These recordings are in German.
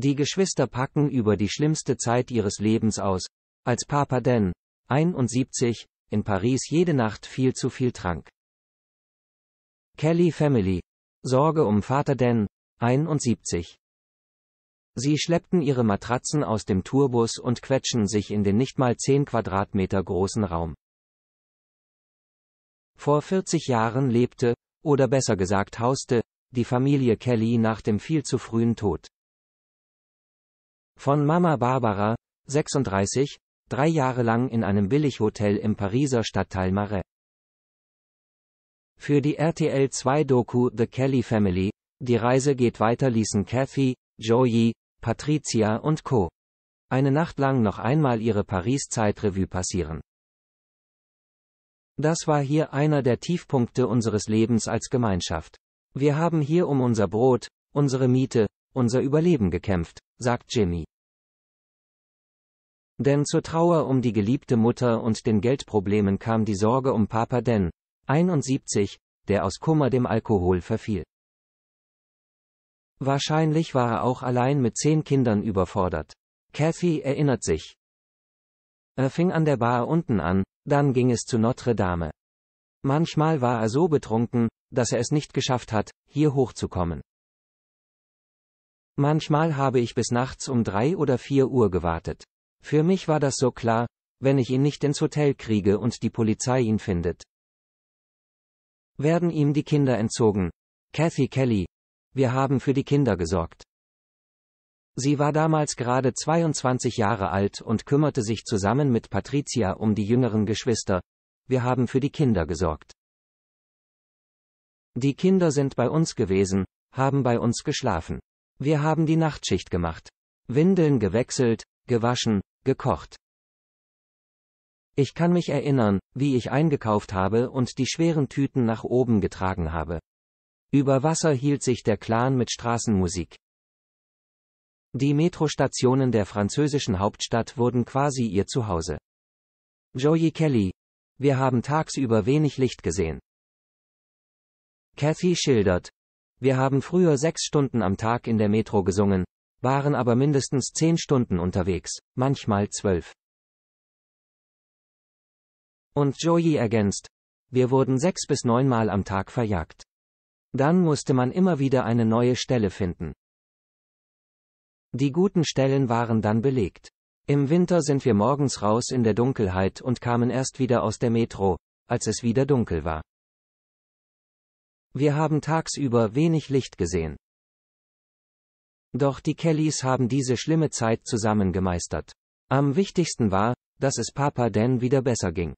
Die Geschwister packen über die schlimmste Zeit ihres Lebens aus, als Papa Dan, 71, in Paris jede Nacht viel zu viel trank. Kelly Family. Sorge um Vater Dan, 71. Sie schleppten ihre Matratzen aus dem Tourbus und quetschen sich in den nicht mal 10 Quadratmeter großen Raum. Vor 40 Jahren lebte, oder besser gesagt hauste, die Familie Kelly nach dem viel zu frühen Tod von Mama Barbara, 36, drei Jahre lang in einem Billighotel im Pariser Stadtteil Marais. Für die RTL 2 Doku The Kelly Family, die Reise geht weiter ließen Kathy, Joey, Patricia und Co. eine Nacht lang noch einmal ihre Paris-Zeitrevue passieren. Das war hier einer der Tiefpunkte unseres Lebens als Gemeinschaft. Wir haben hier um unser Brot, unsere Miete, unser Überleben gekämpft, sagt Jimmy. Denn zur Trauer um die geliebte Mutter und den Geldproblemen kam die Sorge um Papa Dan, 71, der aus Kummer dem Alkohol verfiel. Wahrscheinlich war er auch allein mit zehn Kindern überfordert. Kathy erinnert sich. Er fing an der Bar unten an, dann ging es zu Notre Dame. Manchmal war er so betrunken, dass er es nicht geschafft hat, hier hochzukommen. Manchmal habe ich bis nachts um drei oder vier Uhr gewartet. Für mich war das so klar, wenn ich ihn nicht ins Hotel kriege und die Polizei ihn findet. Werden ihm die Kinder entzogen. Kathy Kelly. Wir haben für die Kinder gesorgt. Sie war damals gerade 22 Jahre alt und kümmerte sich zusammen mit Patricia um die jüngeren Geschwister. Wir haben für die Kinder gesorgt. Die Kinder sind bei uns gewesen, haben bei uns geschlafen. Wir haben die Nachtschicht gemacht. Windeln gewechselt, gewaschen, gekocht. Ich kann mich erinnern, wie ich eingekauft habe und die schweren Tüten nach oben getragen habe. Über Wasser hielt sich der Clan mit Straßenmusik. Die Metrostationen der französischen Hauptstadt wurden quasi ihr Zuhause. Joey Kelly. Wir haben tagsüber wenig Licht gesehen. Kathy schildert, wir haben früher sechs Stunden am Tag in der Metro gesungen, waren aber mindestens zehn Stunden unterwegs, manchmal zwölf. Und Joey ergänzt, wir wurden sechs bis neunmal am Tag verjagt. Dann musste man immer wieder eine neue Stelle finden. Die guten Stellen waren dann belegt. Im Winter sind wir morgens raus in der Dunkelheit und kamen erst wieder aus der Metro, als es wieder dunkel war. Wir haben tagsüber wenig Licht gesehen. Doch die Kellys haben diese schlimme Zeit zusammen gemeistert. Am wichtigsten war, dass es Papa Dan wieder besser ging.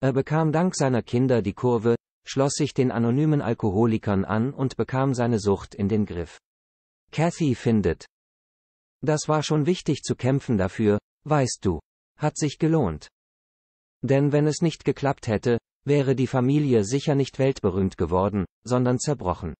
Er bekam dank seiner Kinder die Kurve, schloss sich den anonymen Alkoholikern an und bekam seine Sucht in den Griff. Kathy findet. Das war schon wichtig zu kämpfen dafür, weißt du. Hat sich gelohnt. Denn wenn es nicht geklappt hätte, wäre die Familie sicher nicht weltberühmt geworden, sondern zerbrochen.